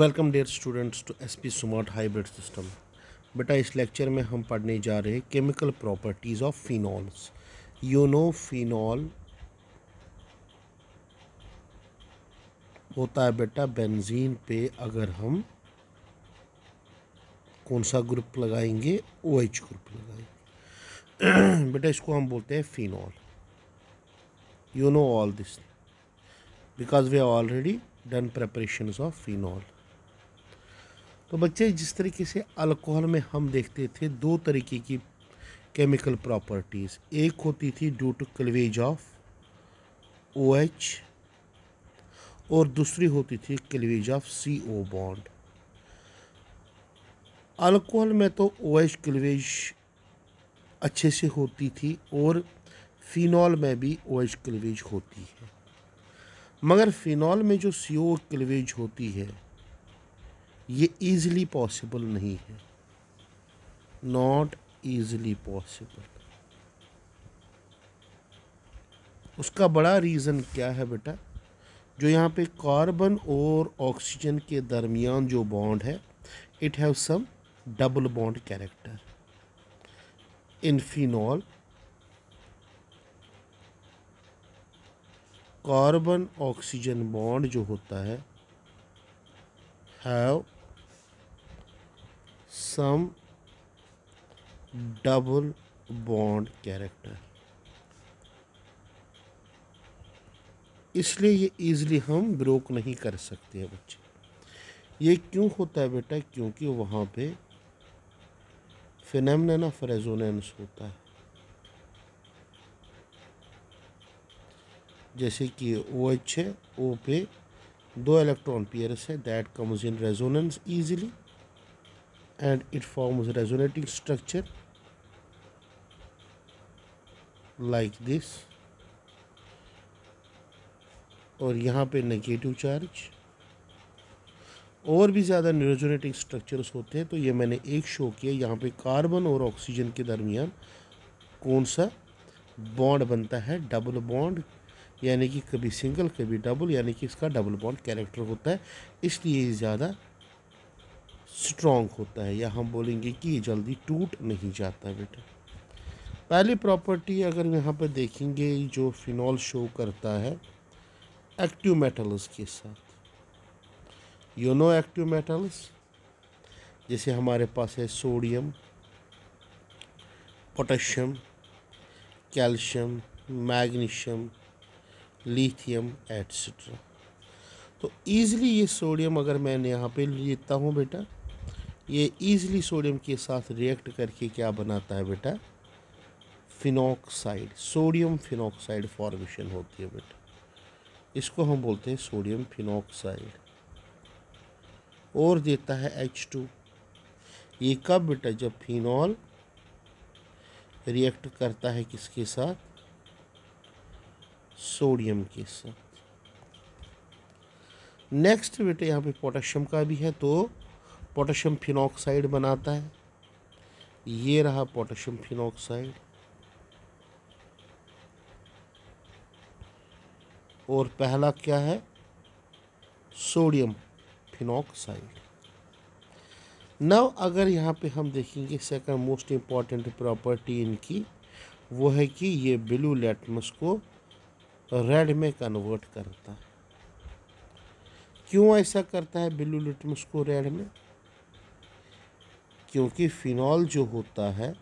Welcome dear students to S P smart hybrid system बेटा इस lecture में हम पढ़ने जा रहे हैं chemical properties of phenols you know phenol होता है बेटा बेंजीन पे अगर हम कौन सा ग्रुप लगाएंगे ओ एच ग्रुप लगाएंगे बेटा इसको हम बोलते हैं phenol you know all this because we have already done preparations of phenol तो बच्चे जिस तरीके से अल्कोहल में हम देखते थे दो तरीके की केमिकल प्रॉपर्टीज़ एक होती थी due to cleavage of O H और दूसरी होती थी cleavage of C O bond alcohol में तो ओ एच क्लवेज अच्छे से होती थी और फ़िनॉल में भी ओ एच क्लवेज होती है मगर फ़िनॉल में जो सी ओ क्लवेज होती है ये ईज़िली पॉसिबल नहीं है नॉट ईज़िली पॉसिबल उसका बड़ा रीज़न क्या है बेटा जो यहाँ पे कार्बन और ऑक्सीजन के दरमियान जो बॉन्ड है it have some double bond character in phenol carbon oxygen bond जो होता है have some double bond character इसलिए ये ईज़िली हम ब्रोक नहीं कर सकते हैं बच्चे ये क्यों होता है बेटा क्योंकि वहाँ पे फिनमन ऑफ रेजोनेंस होता है जैसे कि ओ एच है ओ पे दो इलेक्ट्रॉन पेयर्स है that comes in resonance easily and it forms resonating structure like this और यहाँ पे नेगेटिव चार्ज और भी ज़्यादा रेजोनेटिंग स्ट्रक्चर्स होते हैं तो ये मैंने एक शो किया यहाँ पे कार्बन और ऑक्सीजन के दरमियान कौन सा बॉन्ड बनता है डबल बॉन्ड यानी कि कभी सिंगल कभी डबल यानी कि इसका डबल बॉन्ड कैरेक्टर होता है इसलिए ज़्यादा स्ट्रॉन्ग होता है या हम बोलेंगे कि ये जल्दी टूट नहीं जाता बेटा पहली प्रॉपर्टी अगर यहाँ पर देखेंगे जो फिनॉल शो करता है एक्टिव मेटल्स के साथ यू नो एक्टिव मेटल्स जैसे हमारे पास है sodium potassium calcium magnesium lithium extra तो ईज़िली ये सोडियम अगर मैंने यहाँ पे लेता हूँ बेटा ये ईज़िली सोडियम के साथ रिएक्ट करके क्या बनाता है बेटा फिनॉक्साइड सोडियम फिनॉक्साइड फॉर्मेशन होती है बेटा इसको हम बोलते हैं सोडियम फिनॉक्साइड और देता है एच टू ये कब बेटा जब फिनॉल रिएक्ट करता है किसके साथ सोडियम के साथ नेक्स्ट बेटा यहाँ पे पोटेशियम का भी है तो पोटेशियम फिनॉक्साइड बनाता है ये रहा पोटेशियम फिनॉक्साइड और पहला क्या है सोडियम फिनॉक्साइड नव अगर यहाँ पे हम देखेंगे सेकंड मोस्ट इम्पॉर्टेंट प्रॉपर्टी इनकी वो है कि ये ब्लू लेटमस को रेड में कन्वर्ट करता है क्यों ऐसा करता है ब्लू लेटमस को रेड में क्योंकि फ़िनॉल जो होता है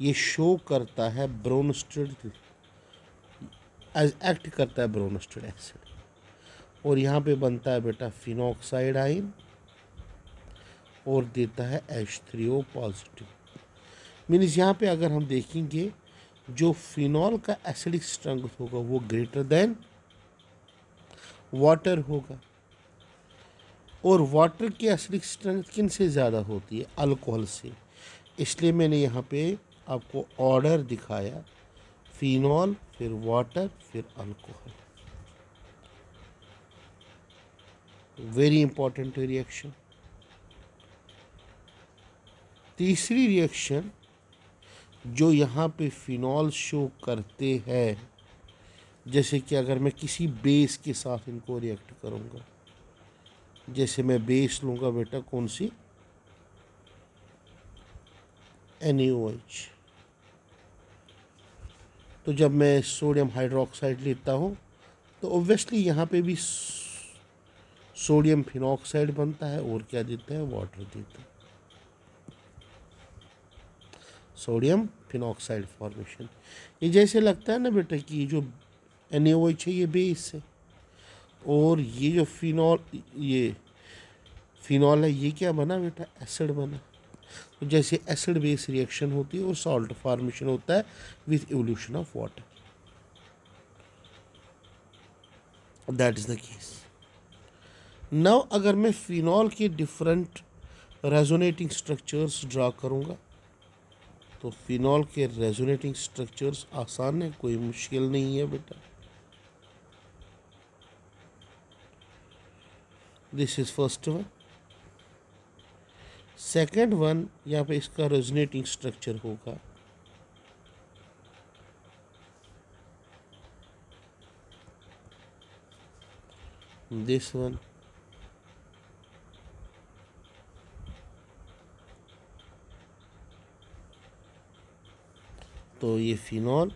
ये शो करता है ब्रोनस्टेड एक्ट करता है ब्रोनस्टेड एसिड और यहाँ पे बनता है बेटा फिनोक्साइड आइन और देता है H three O positive means यहाँ पे अगर हम देखेंगे जो फिनॉल का एसिडिक स्ट्रेंथ होगा वो ग्रेटर देन वाटर होगा और वाटर की असली स्ट्रेंथ किन से ज़्यादा होती है अल्कोहल से इसलिए मैंने यहाँ पे आपको ऑर्डर दिखाया फिनॉल फिर वाटर फिर अल्कोहल वेरी इंपॉर्टेंट रिएक्शन तीसरी रिएक्शन जो यहाँ पे फिनॉल शो करते हैं जैसे कि अगर मैं किसी बेस के साथ इनको रिएक्ट करूँगा जैसे मैं बेस लूँगा बेटा कौन सी एन एच e तो जब मैं सोडियम हाइड्रोक्साइड लेता हूँ तो ऑब्वियसली यहाँ पे भी सोडियम फिनॉक्साइड बनता है और क्या देता है वाटर देता है सोडियम फिनॉक्साइड फॉर्मेशन ये जैसे लगता है ना बेटा कि जो एन e है ये बेस है और ये जो फिनॉल ये फिनॉल है ये क्या बना बेटा एसिड बना तो जैसे एसिड बेस रिएक्शन होती है और सॉल्ट फार्मेशन होता है with evolution of water that is the case now अगर मैं फिनॉल के डिफरेंट रेजोनेटिंग स्ट्रक्चर्स ड्रा करूँगा तो फिनॉल के रेजोनेटिंग स्ट्रक्चर्स आसान है कोई मुश्किल नहीं है बेटा this is first one second one यहाँ पे इसका रेजोनेटिंग स्ट्रक्चर होगा दिस वन तो ये फिनॉल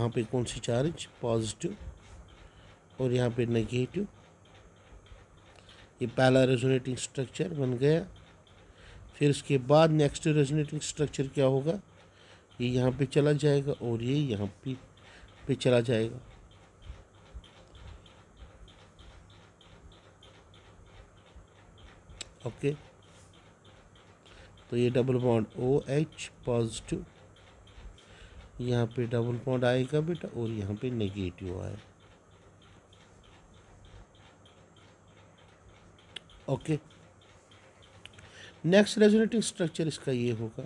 यहाँ पे कौन सी चार्ज पॉजिटिव और यहाँ पे नेगेटिव ये पहला रेजोनेटिंग स्ट्रक्चर बन गया फिर इसके बाद नेक्स्ट रेजोनेटिंग स्ट्रक्चर क्या होगा ये यहाँ पे चला जाएगा और ये यहाँ पे पे चला जाएगा ओके तो ये double bond O H positive यहाँ पे डबल पॉइंट आएगा बेटा और यहाँ पे नेगेटिव आएगा ओके नेक्स्ट रेजोनेटिंग स्ट्रक्चर इसका ये होगा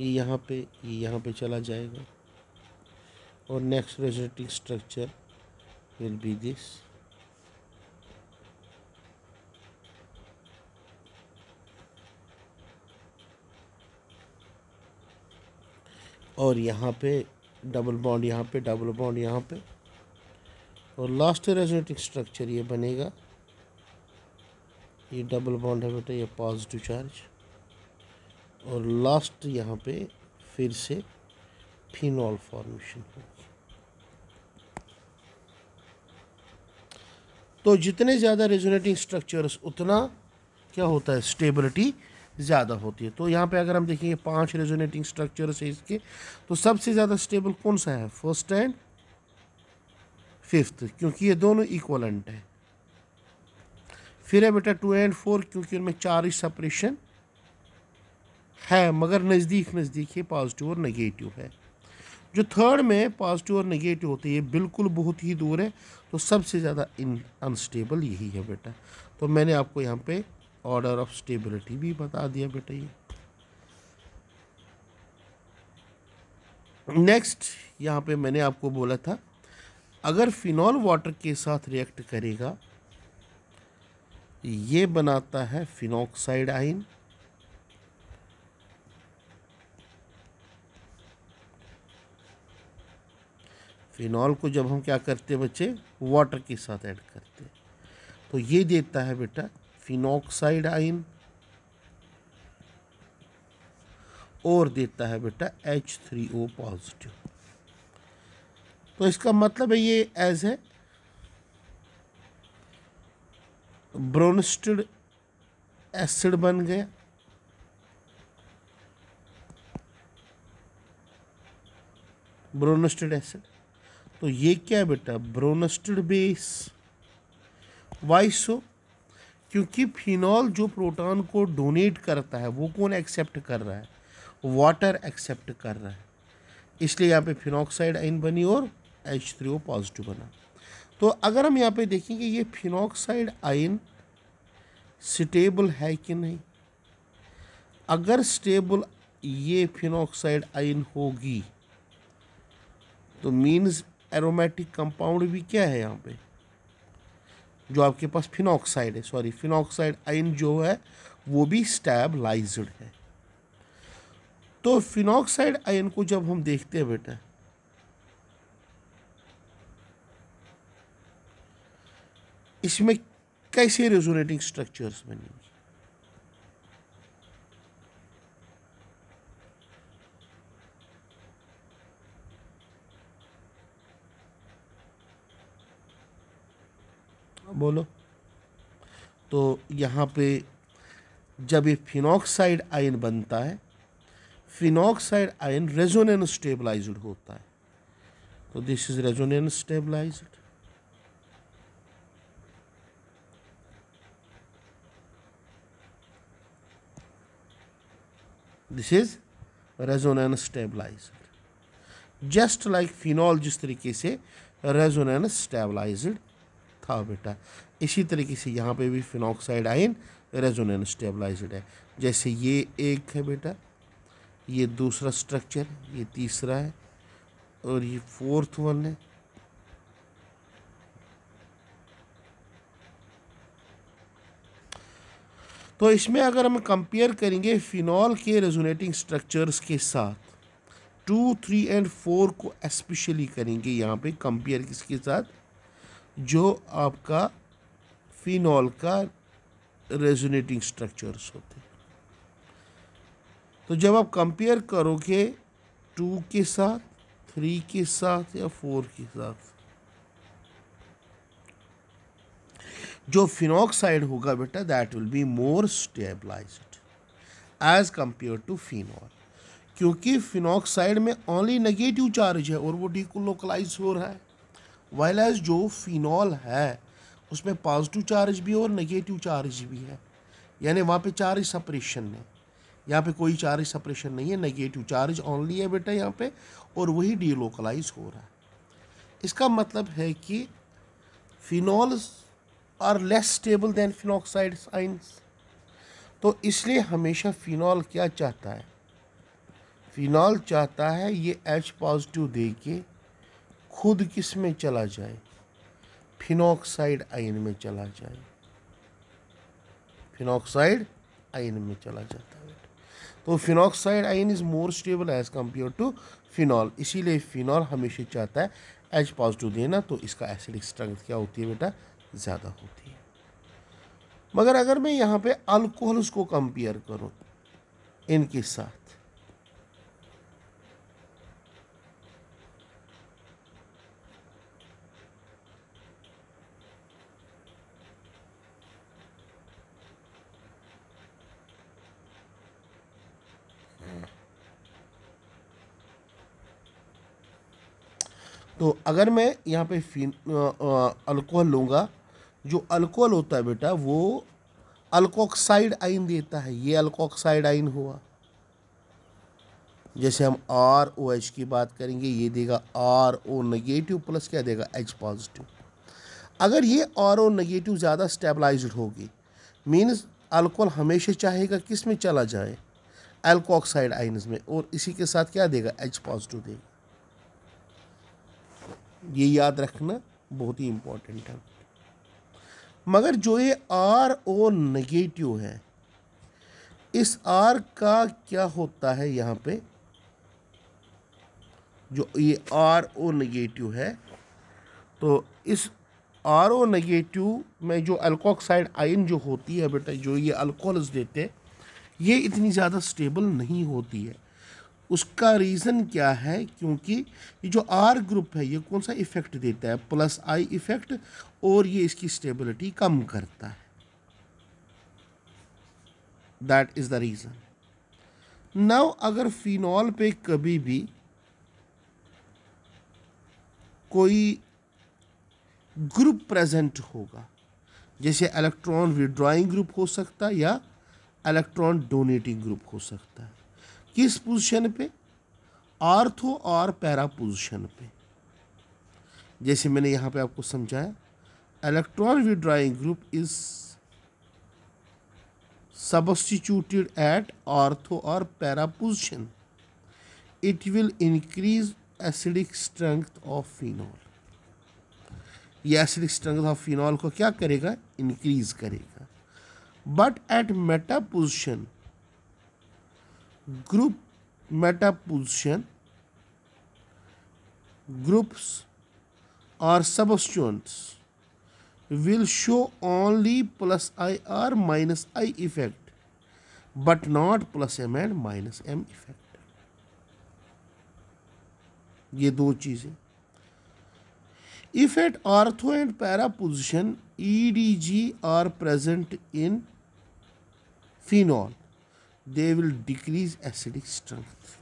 ये यहाँ पे ये यहाँ पे चला जाएगा और next resonating structure will be this और यहाँ पे डबल बॉन्ड यहाँ पे डबल बॉन्ड यहाँ पे और लास्ट रेजोनेटिंग स्ट्रक्चर ये बनेगा ये डबल बॉन्ड है बेटा ये पॉजिटिव चार्ज और लास्ट यहाँ पे फिर से फिनॉल फॉर्मेशन होगी तो जितने ज़्यादा रेजोनेटिंग स्ट्रक्चर्स उतना क्या होता है स्टेबिलिटी ज़्यादा होती है तो यहाँ पे अगर हम देखेंगे पांच रेजोनेटिंग स्ट्रक्चर्स है इसके तो सबसे ज़्यादा स्टेबल कौन सा है फर्स्ट एंड फिफ्थ क्योंकि ये दोनों इक्वलेंट है फिर है बेटा टू एंड फोर क्योंकि उनमें ही सेपरेशन है मगर नज़दीक नज़दीक ये पॉजिटिव और नेगेटिव है जो थर्ड में पॉजिटिव और नेगेटिव होते हैं ये बिल्कुल बहुत ही दूर है तो सबसे ज़्यादा अनस्टेबल यही है बेटा तो मैंने आपको यहाँ पे ऑर्डर ऑफ स्टेबिलिटी भी बता दिया बेटा ये नेक्स्ट यहाँ पे मैंने आपको बोला था अगर फिनॉल वाटर के साथ रिएक्ट करेगा ये बनाता है फिनॉक्साइड आइन फिनॉल को जब हम क्या करते हैं बच्चे वाटर के साथ ऐड करते हैं तो ये देता है बेटा फिनोक्साइड आइन और देता है बेटा एच थ्री ओ पॉजिटिव तो इसका मतलब है ये एज है ब्रोनस्टड एसिड बन गया ब्रोनस्टेड एसिड तो ये क्या है बेटा ब्रोनस्टेड बेस वाई सो क्योंकि फिनॉल जो प्रोटॉन को डोनेट करता है वो कौन एक्सेप्ट कर रहा है वाटर एक्सेप्ट कर रहा है इसलिए यहाँ पे फिनॉक्साइड आइन बनी और एच थ्री ओ पॉजिटिव बना तो अगर हम यहाँ पे देखेंगे ये फिनॉक्साइड आइन स्टेबल है कि नहीं अगर स्टेबल ये फिनॉक्साइड आइन होगी तो मीन्स एरोमेटिक कंपाउंड भी क्या है यहाँ पे जो आपके पास फिनॉक्साइड है सॉरी फिनॉक्साइड आइन जो है वो भी स्टैबलाइज्ड है तो फिनॉक्साइड आयन को जब हम देखते हैं बेटा इसमें कैसे रेजोनेटिंग स्ट्रक्चर्स बनेंगे बोलो तो यहाँ पे जब ये फिनॉक्साइड आयन बनता है फिनॉक्साइड आयन रेजोनेंस स्टेबलाइज होता है तो this is resonance stabilise this is resonance stabilise just like phenol जिस तरीके से रेजोनेंस स्टेबलाइज्ड था बेटा इसी तरीके से यहाँ पे भी फिनॉक्साइड आयन रेजोनेन स्टेबलाइज्ड है जैसे ये एक है बेटा ये दूसरा स्ट्रक्चर ये तीसरा है और ये फोर्थ वन है तो इसमें अगर हम कंपेयर करेंगे फिनॉल के रेजोनेटिंग स्ट्रक्चर्स के साथ टू थ्री एंड फोर को स्पेशली करेंगे यहाँ पे कंपेयर किसके साथ जो आपका फिनॉल का रेजोनेटिंग स्ट्रक्चर्स होते हैं तो जब आप कंपेयर करोगे टू के साथ थ्री के साथ या फोर के साथ जो फिनॉक्साइड होगा बेटा that will be more stabilise as compare to phenol क्योंकि फिनॉक्साइड में ओनली नेगेटिव चार्ज है और वो डीकोलोकलाइज हो रहा है वाइल एज जो फिनॉल है उसमें पॉजिटिव चार्ज भी और नेगेटिव चार्ज भी है यानी वहाँ पे चार्ज सपरेशन है यहाँ पे कोई चार्ज सपरेशन नहीं है नेगेटिव चार्ज ऑनली है बेटा यहाँ पे और वही डीलोकलाइज हो रहा है इसका मतलब है कि phenols are less stable than phenoxide science तो इसलिए हमेशा फिनॉल क्या चाहता है फिनॉल चाहता है ये एच पॉजिटिव दे के खुद किस में चला जाए फिनोक्साइड आयन में चला जाए फिनोक्साइड आयन में चला जाता है तो phenoxide ion is more stable as compare to phenol इसीलिए फिनॉल हमेशा चाहता है एच पॉजिटिव देना तो इसका एसिडिक स्ट्रेंथ क्या होती है बेटा ज़्यादा होती है मगर अगर मैं यहाँ पे अल्कोहल्स को कंपेयर करूँ इनके साथ तो अगर मैं यहाँ पे फिन अल्कोहल लूँगा जो अल्कोहल होता है बेटा वो अल्कोक्साइड आइन देता है ये अल्कोक्साइड आइन हुआ जैसे हम आर ओ एच की बात करेंगे ये देगा आर ओ नेगेटिव प्लस क्या देगा एच पॉजिटिव अगर ये आर ओ नेगेटिव ज़्यादा स्टेबलाइज होगी मीन्स अल्कोहल हमेशा चाहेगा किस में चला जाए एल्कोक्साइड आइन्स में और इसी के साथ क्या देगा एच पॉजिटिव देगा ये याद रखना बहुत ही इम्पोर्टेंट है मगर जो ये आर ओ नेगेटिव है इस आर का क्या होता है यहाँ पे जो ये आर ओ नेगेटिव है तो इस आर ओ नेगेटिव में जो अल्कोक्साइड आयन जो होती है बेटा जो ये अल्कोहल्स देते हैं ये इतनी ज़्यादा स्टेबल नहीं होती है उसका रीज़न क्या है क्योंकि ये जो आर ग्रुप है ये कौन सा इफ़ेक्ट देता है प्लस आई इफ़ेक्ट और ये इसकी स्टेबिलिटी कम करता है दैट इज़ द रीज़न नव अगर फिनॉल पे कभी भी कोई ग्रुप प्रेजेंट होगा जैसे इलेक्ट्रॉन विड्राइंग ग्रुप हो सकता है या इलेक्ट्रॉन डोनेटिंग ग्रुप हो सकता है किस पोजीशन पे आर्थो और पैरा पोजीशन पे जैसे मैंने यहाँ पे आपको समझाया electron withdrawing group is substituted at ortho और para position it will increase acidic strength of phenol ये एसिडिक स्ट्रेंथ ऑफ फिनॉल को क्या करेगा इंक्रीज करेगा but at meta position group metaposition groups or substituents will show only plus i or minus i effect but not plus m and minus m effect ये दो चीज़ें if at ortho and para position edg are present in phenol they will decrease acidic strength.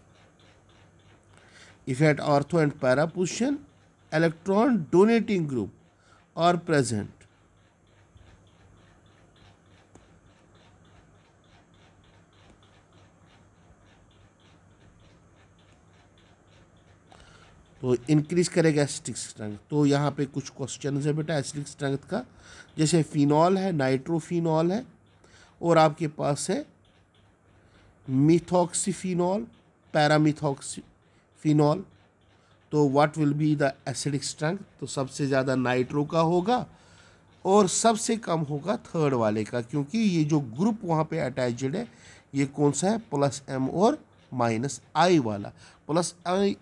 If at ortho and para position, electron donating group are present, तो increase करेगा acetic strength तो यहाँ पे कुछ question है बेटा acetic strength का जैसे फिनॉल है नाइट्रोफिनॉल है और आपके पास है methoxyphenol पैरामिथॉक्सीफिनॉल तो what will be the acidic strength तो सबसे ज़्यादा नाइट्रो का होगा और सबसे कम होगा थर्ड वाले का क्योंकि ये जो ग्रुप वहाँ पे अटैचड है ये कौन सा है प्लस एम और माइनस आई वाला प्लस आई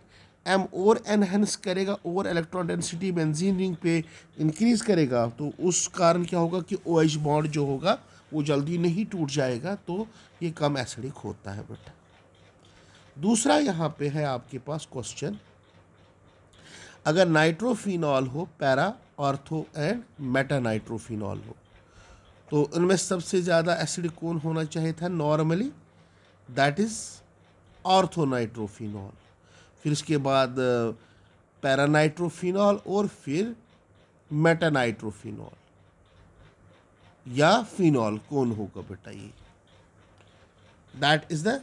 एम और एनहेंस करेगा और इलेक्ट्रॉन डेंसिटी बेंजीन रिंग पे इंक्रीज़ करेगा तो उस कारण क्या होगा कि ओ एच बॉन्ड जो होगा वो जल्दी नहीं टूट जाएगा तो ये कम एसिडिक होता है बेटा दूसरा यहाँ पे है आपके पास क्वेश्चन अगर नाइट्रोफिनॉल हो para ortho and meta nitrophenol हो तो उनमें सबसे ज़्यादा एसिड कौन होना चाहिए था नॉर्मली दैट इज़ ऑर्थोनाइट्रोफिनॉल फिर इसके बाद पैरानाइट्रोफिनॉल और फिर मेटानाइट्रोफिनॉल या फिनॉल कौन होगा बेटा ये that is the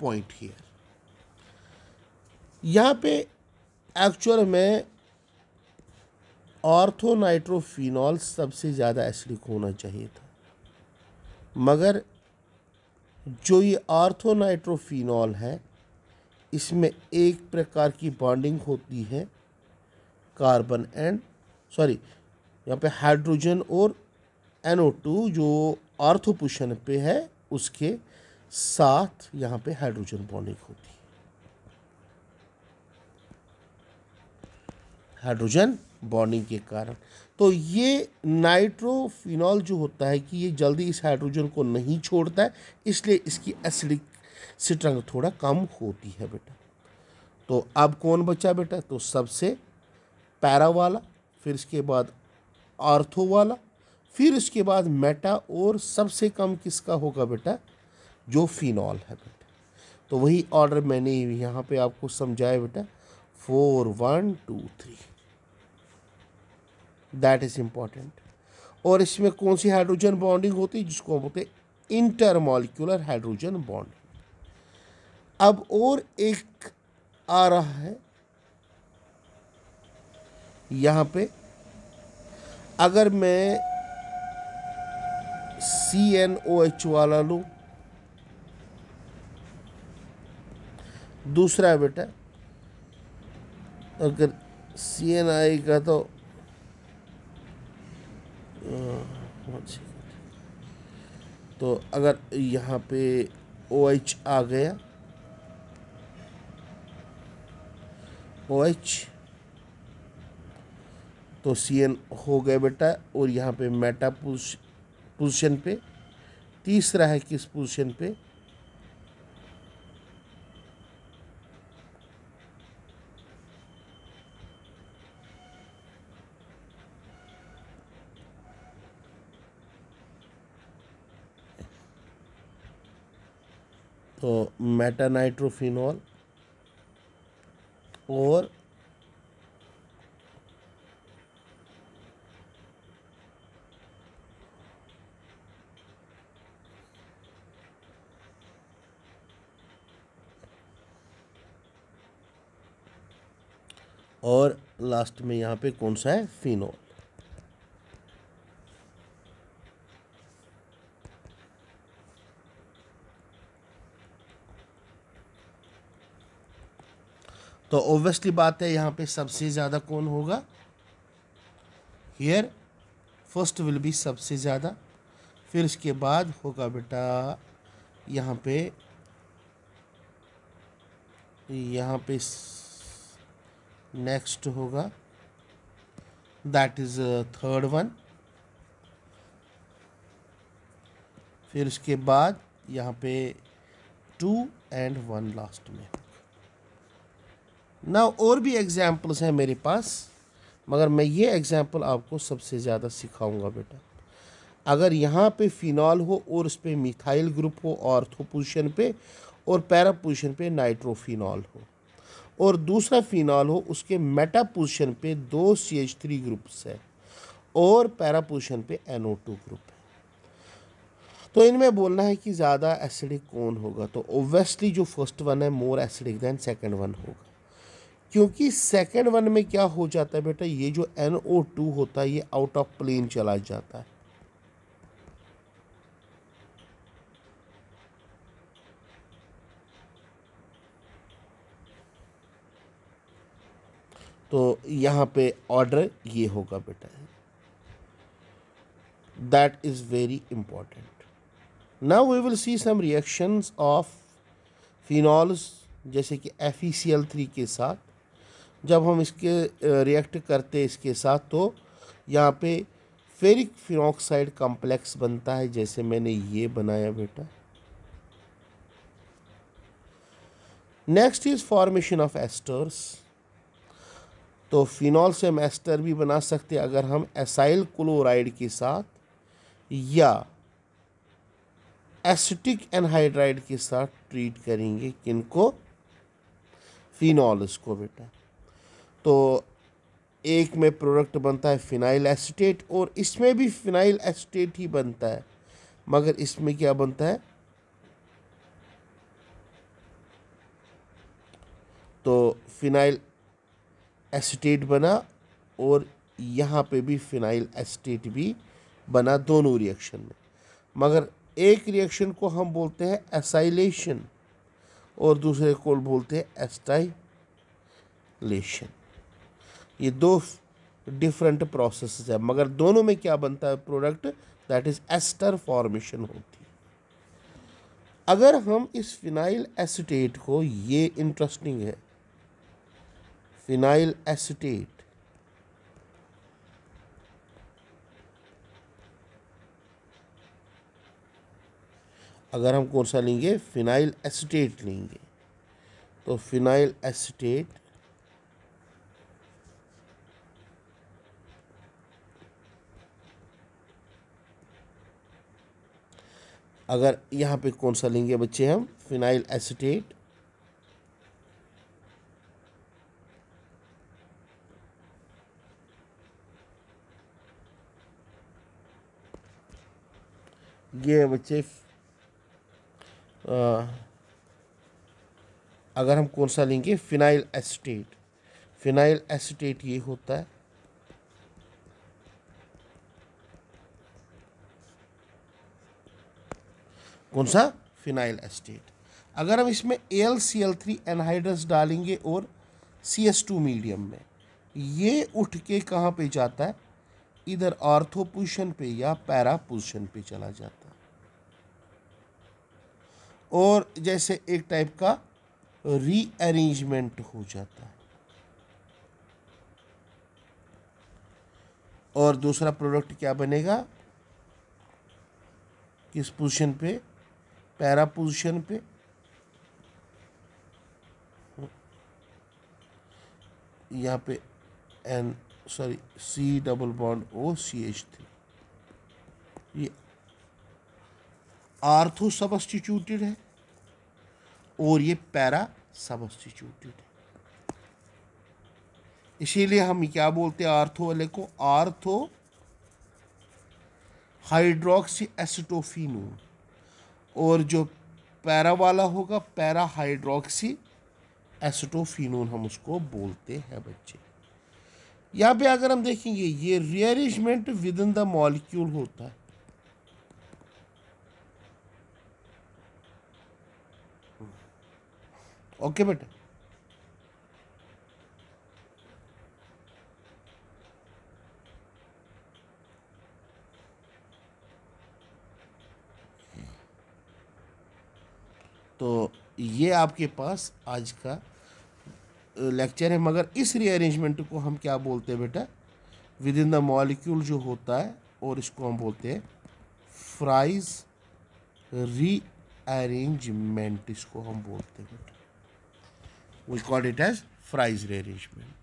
point here यहाँ पे एक्चुअल में ऑर्थोनाइट्रोफिनॉल सबसे ज़्यादा एसिडिक होना चाहिए था मगर जो ये ऑर्थोनाइट्रोफिनॉल है इसमें एक प्रकार की बॉन्डिंग होती है कार्बन एंड सॉरी यहाँ पे हाइड्रोजन और एनओ टू जो आर्थोपोशन पे है उसके सात यहाँ पे हाइड्रोजन बॉन्डिंग होती हाइड्रोजन बॉन्डिंग के कारण तो ये नाइट्रोफिनॉल जो होता है कि ये जल्दी इस हाइड्रोजन को नहीं छोड़ता है इसलिए इसकी एसिडिक स्ट्रेंथ थोड़ा कम होती है बेटा तो अब कौन बचा बेटा तो सबसे पैरा वाला फिर इसके बाद आर्थो वाला फिर इसके बाद मेटा और सबसे कम किसका होगा बेटा जो फ़िनॉल है बेटा तो वही ऑर्डर मैंने यहाँ पे आपको समझाया बेटा four one two three that is important और इसमें कौन सी हाइड्रोजन बॉन्डिंग होती है जिसको हम बोलते हैं इंटरमोलिकुलर हाइड्रोजन बॉन्ड अब और एक आ रहा है यहाँ पे अगर मैं सी एन ओ एच वाला लूँ दूसरा बेटा अगर सी एन आई का तो तो अगर यहाँ पे ओ एच आ गया ओ एच तो सी एन हो गया बेटा और यहाँ पे मेटा पोजिशन पे तीसरा है किस पोजिशन पे तो मेटानाइट्रोफिनॉल और और लास्ट में यहाँ पे कौन सा है फिनॉल तो ऑब्वियसली बात है यहाँ पे सबसे ज़्यादा कौन होगा हेयर फर्स्ट विल बी सबसे ज़्यादा फिर इसके बाद होगा बेटा यहाँ पे यहाँ पे नेक्स्ट होगा दैट इज़ थर्ड वन फिर इसके बाद यहाँ पे टू एंड वन लास्ट में ना और भी एग्ज़ाम्पल्स हैं मेरे पास मगर मैं ये एग्ज़ाम्पल आपको सबसे ज़्यादा सिखाऊंगा बेटा अगर यहाँ पे फ़िनॉल हो और उस पर मिथाइल ग्रुप हो ऑर्थो पोजिशन पे और पैरा पोजिशन पे नाइट्रोफिनॉल हो और दूसरा फ़िनॉल हो उसके मेटा पोजिशन पे दो सी एच थ्री ग्रुप्स है और पैरा पोजिशन पे एनओ टू ग्रुप है तो इनमें बोलना है कि ज़्यादा एसिडिक कौन होगा तो ओबियसली जो फर्स्ट वन है more acidic than second one होगा क्योंकि सेकेंड वन में क्या हो जाता है बेटा ये जो एन ओ टू होता है ये आउट ऑफ प्लेन चला जाता है तो यहाँ पे ऑर्डर ये होगा बेटा that is very important now we will see some reactions of phenols जैसे कि एफ e के साथ जब हम इसके रिएक्ट करते इसके साथ तो यहाँ पे फेरिक फिनॉक्साइड कॉम्प्लेक्स बनता है जैसे मैंने ये बनाया बेटा next is formation of esters तो फिनॉल से हम एस्टर भी बना सकते अगर हम एसाइल क्लोराइड के साथ या एसिटिक एनहाइड्राइड के साथ ट्रीट करेंगे किनको फिनॉल्स को बेटा तो एक में प्रोडक्ट बनता है फिनाइल एसिटेट और इसमें भी फिनाइल एसिटेट ही बनता है मगर इसमें क्या बनता है तो फिनाइल एसिटेट बना और यहाँ पे भी फिनाइल एसिटेट भी बना दोनों रिएक्शन में मगर एक रिएक्शन को हम बोलते हैं एसाइलेशन और दूसरे को बोलते हैं एस्टाइलेशन ये दो डिफरेंट प्रोसेस है मगर दोनों में क्या बनता है product that is ester formation होती है अगर हम इस फिनाइल एसिटेट को ये इंटरेस्टिंग है फिनाइल एसिटेट अगर हम कौन सा लेंगे फिनाइल एसिटेट लेंगे तो फिनाइल एसिटेट अगर यहाँ पे कौन सा लेंगे बच्चे हम फिनाइल एसिटेट ये बच्चे आ, अगर हम कौन सा लेंगे फिनाइल एसिटेट फिनाइल एसिटेट ये होता है कौन सा फिनाइल एस्टेट अगर हम इसमें A L C L three anhydrous डालेंगे और सी एस टू मीडियम में ये उठ के कहाँ पे जाता है इधर आर्थो पोजिशन पे या पैरा पोजिशन पे चला जाता है और जैसे एक टाइप का रीअरेंजमेंट हो जाता है और दूसरा प्रोडक्ट क्या बनेगा किस पोजिशन पे पैरा पोजिशन पे यहाँ पे N sorry C double bond O C H three ये आर्थो सबस्टिट्यूटेड है और ये पैरा सबस्टिट्यूटेड है इसीलिए हम क्या बोलते हैं आर्थो वाले को आर्थो हाइड्रोक्सी एसिटोफिनोन और जो पैरा वाला होगा पैरा हाइड्रोक्सी एसटोफिनोन हम उसको बोलते हैं बच्चे यहाँ पे अगर हम देखेंगे ये rearrangement within the molecule होता है ओके बेटा तो ये आपके पास आज का लेक्चर है मगर इस रीअरेंजमेंट को हम क्या बोलते हैं बेटा विद इन द मॉलिक्यूल जो होता है और इसको हम बोलते हैं फ्राइज रीअरेंजमेंट इसको हम बोलते हैं बेटा we call it as Fries rearrangement